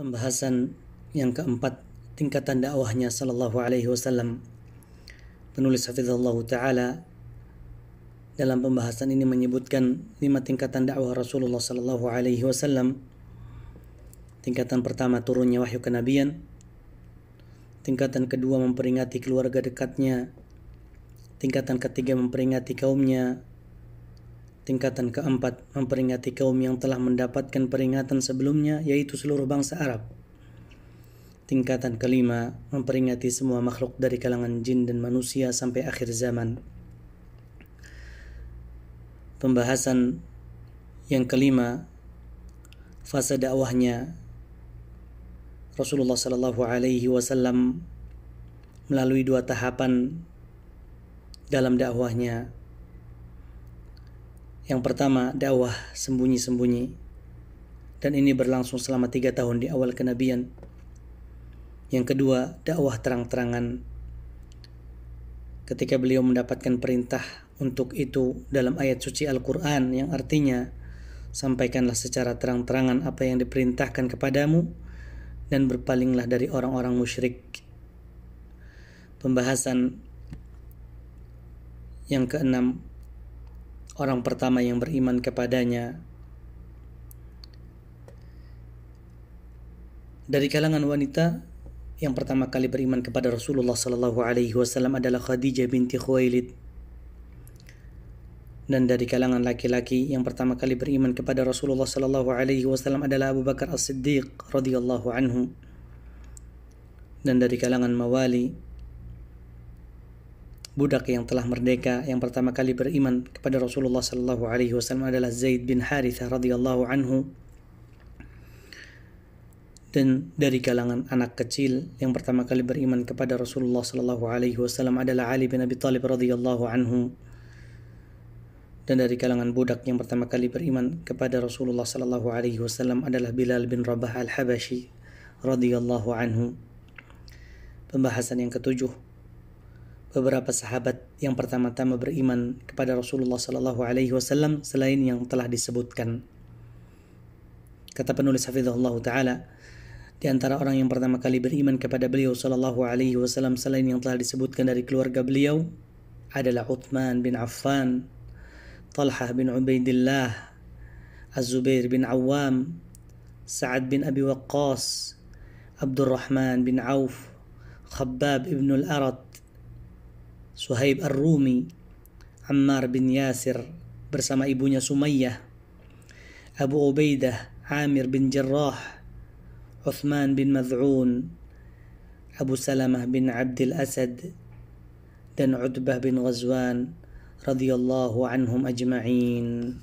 Pembahasan yang keempat tingkatan dakwahnya sallallahu alaihi wasallam. Penulis hafizahullah taala dalam pembahasan ini menyebutkan lima tingkatan dakwah Rasulullah sallallahu alaihi wasallam. Tingkatan pertama turunnya wahyu kenabian. Tingkatan kedua memperingati keluarga dekatnya. Tingkatan ketiga memperingati kaumnya Tingkatan keempat, memperingati kaum yang telah mendapatkan peringatan sebelumnya, yaitu seluruh bangsa Arab. Tingkatan kelima, memperingati semua makhluk dari kalangan jin dan manusia sampai akhir zaman. Pembahasan yang kelima, fase dakwahnya Rasulullah Shallallahu Alaihi Wasallam melalui dua tahapan dalam dakwahnya yang pertama, dakwah sembunyi-sembunyi. Dan ini berlangsung selama tiga tahun di awal kenabian. Yang kedua, dakwah terang-terangan. Ketika beliau mendapatkan perintah untuk itu dalam ayat suci Al-Quran yang artinya, sampaikanlah secara terang-terangan apa yang diperintahkan kepadamu dan berpalinglah dari orang-orang musyrik. Pembahasan yang keenam orang pertama yang beriman kepadanya. Dari kalangan wanita yang pertama kali beriman kepada Rasulullah Sallallahu Alaihi Wasallam adalah Khadijah binti Khuwailid. Dan dari kalangan laki-laki yang pertama kali beriman kepada Rasulullah Sallallahu Alaihi Wasallam adalah Abu Bakar As Siddiq radhiyallahu anhu. Dan dari kalangan mawali budak yang telah merdeka yang pertama kali beriman kepada Rasulullah sallallahu alaihi wasallam adalah Zaid bin Harithah radhiyallahu anhu dan dari kalangan anak kecil yang pertama kali beriman kepada Rasulullah sallallahu alaihi wasallam adalah Ali bin Abi Thalib radhiyallahu anhu dan dari kalangan budak yang pertama kali beriman kepada Rasulullah sallallahu alaihi wasallam adalah Bilal bin Rabah al-Habashi radhiyallahu anhu pembahasan yang ketujuh beberapa sahabat yang pertama-tama beriman kepada Rasulullah Sallallahu Alaihi Wasallam selain yang telah disebutkan. Kata penulis Hafizahullah Ta'ala, di antara orang yang pertama kali beriman kepada beliau Sallallahu Alaihi Wasallam selain yang telah disebutkan dari keluarga beliau adalah Uthman bin Affan, Talha bin Ubaidillah, Az-Zubair bin Awam, Sa'ad bin Abi Waqqas, Abdurrahman bin Auf, Khabbab ibn al-Arat, Suhaib Ar-Rumi, Ammar bin Yasir bersama ibunya Sumayyah, Abu Ubaidah, Amir bin Jarrah, Uthman bin Mad'un, Abu Salamah bin Abdul Asad, dan Utbah bin Ghazwan radhiyallahu anhum ajma'in.